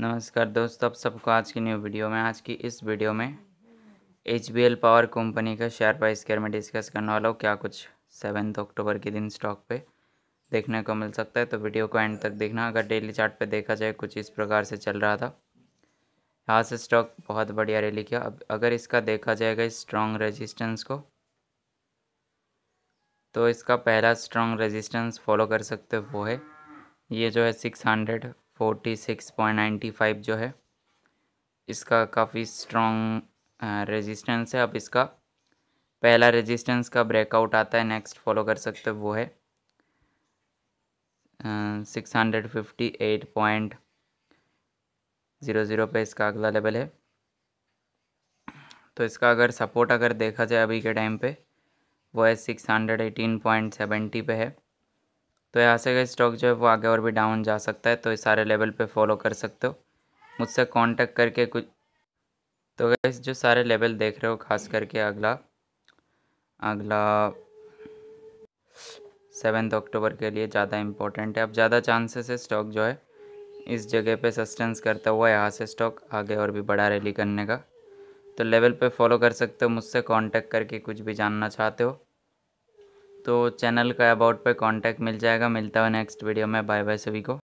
नमस्कार दोस्तों आप सबको आज की न्यू वीडियो में आज की इस वीडियो में एच पावर कंपनी का शेयर प्राइस केयर में डिस्कस करने वाला हूँ क्या कुछ सेवन्थ अक्टूबर के दिन स्टॉक पे देखने को मिल सकता है तो वीडियो को एंड तक देखना अगर डेली चार्ट पे देखा जाए कुछ इस प्रकार से चल रहा था यहाँ से स्टॉक बहुत बढ़िया रैली किया अब अगर इसका देखा जाएगा इस स्ट्रॉन्ग रजिस्टेंस को तो इसका पहला स्ट्रॉन्ग रजिस्टेंस फॉलो कर सकते हो वो है ये जो है six hundred forty six point ninety five जो है इसका काफ़ी स्ट्रॉन्ग रेजिस्टेंस है अब इसका पहला रेजिस्टेंस का ब्रेकआउट आता है नेक्स्ट फॉलो कर सकते हो वो है six hundred fifty eight point zero zero पे इसका अगला लेवल है तो इसका अगर सपोर्ट अगर देखा जाए अभी के टाइम पे वो है six hundred eighteen point seventy पे है तो यहाँ से का स्टॉक जो है वो आगे और भी डाउन जा सकता है तो इस सारे लेवल पे फॉलो कर सकते हो मुझसे कांटेक्ट करके कुछ तो गैस जो सारे लेवल देख रहे हो खास करके अगला अगला सेवन्थ अक्टूबर के लिए ज़्यादा इम्पोर्टेंट है अब ज़्यादा चांसेस है स्टॉक जो है इस जगह पे सस्टेंस करता हुआ यहाँ से स्टॉक आगे और भी बड़ा रैली करने का तो लेवल पर फॉलो कर सकते हो मुझसे कॉन्टेक्ट करके कुछ भी जानना चाहते हो तो चैनल का अबाउट पे कांटेक्ट मिल जाएगा मिलता है नेक्स्ट वीडियो में बाय बाय सभी को